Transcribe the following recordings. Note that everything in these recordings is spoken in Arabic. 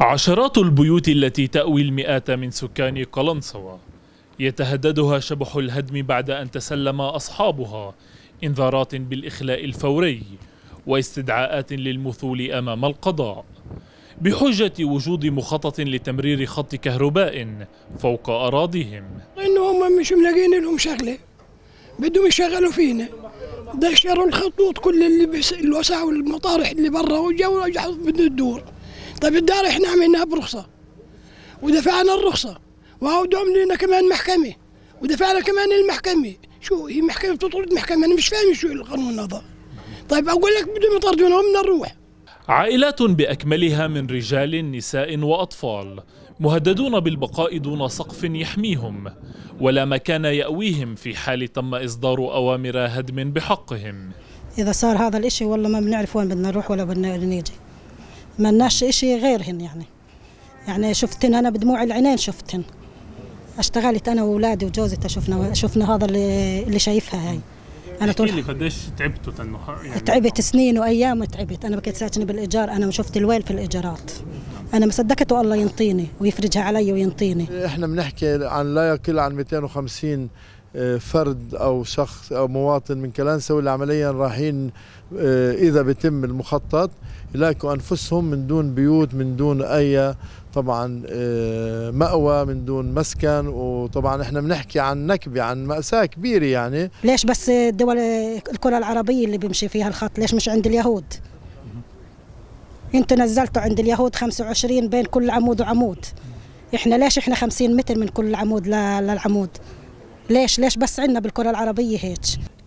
عشرات البيوت التي تأوي المئات من سكان قلنسوة يتهددها شبح الهدم بعد أن تسلم أصحابها إنذارات بالإخلاء الفوري واستدعاءات للمثول أمام القضاء بحجة وجود مخطط لتمرير خط كهرباء فوق أراضيهم إنه هم مش ملاقين لهم شغلة بدهم يشغلوا فينا دشروا الخطوط كل اللي بس الوسع والمطارح اللي برا وجوا بدنا الدور طيب الدار احنا عملناها برخصه ودفعنا الرخصه وعاودوهم لنا كمان محكمه ودفعنا كمان المحكمه شو هي محكمه بتطرد محكمه انا مش فاهم شو القانون هذا طيب اقول لك بدهم يطردونا من نروح عائلات باكملها من رجال نساء واطفال مهددون بالبقاء دون سقف يحميهم ولا مكان ياويهم في حال تم اصدار اوامر هدم بحقهم اذا صار هذا الاشي والله ما بنعرف وين بدنا نروح ولا بدنا نيجي ما لناش شيء غيرهن يعني يعني شفتن انا بدموع العينين شفتن اشتغلت انا واولادي وجوزي شفنا شفنا هذا اللي اللي شايفها هاي انا طول لي قديش تعبتوا يعني تعبت سنين وايام تعبت انا بكيت ساكنه بالايجار انا وشفت الويل في الايجارات انا ما صدقت والله ينطيني ويفرجها علي وينطيني احنا بنحكي عن لا يقل عن 250 فرد او شخص او مواطن من كلانسا واللي عمليا رايحين آه، اذا بيتم المخطط يلاقوا انفسهم من دون بيوت من دون اي طبعا آه، مأوى من دون مسكن وطبعا احنا بنحكي عن نكبه عن مأساة كبيره يعني ليش بس الدول آه، الكره العربيه اللي بيمشي فيها الخط ليش مش عند اليهود؟ انتوا نزلتوا عند اليهود 25 بين كل عمود وعمود احنا ليش احنا 50 متر من كل عمود للعمود؟ ليش ليش بس عندنا بالكرة العربية هيك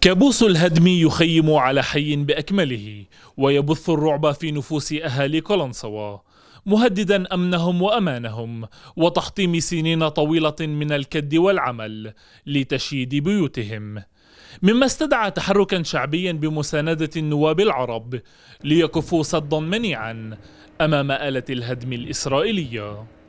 كابوس الهدم يخيم على حي بأكمله ويبث الرعب في نفوس أهالي كولنسوا مهددا أمنهم وأمانهم وتحطيم سنين طويلة من الكد والعمل لتشييد بيوتهم مما استدعى تحركا شعبيا بمساندة النواب العرب ليكفوا صدا منيعا أمام آلة الهدم الإسرائيلية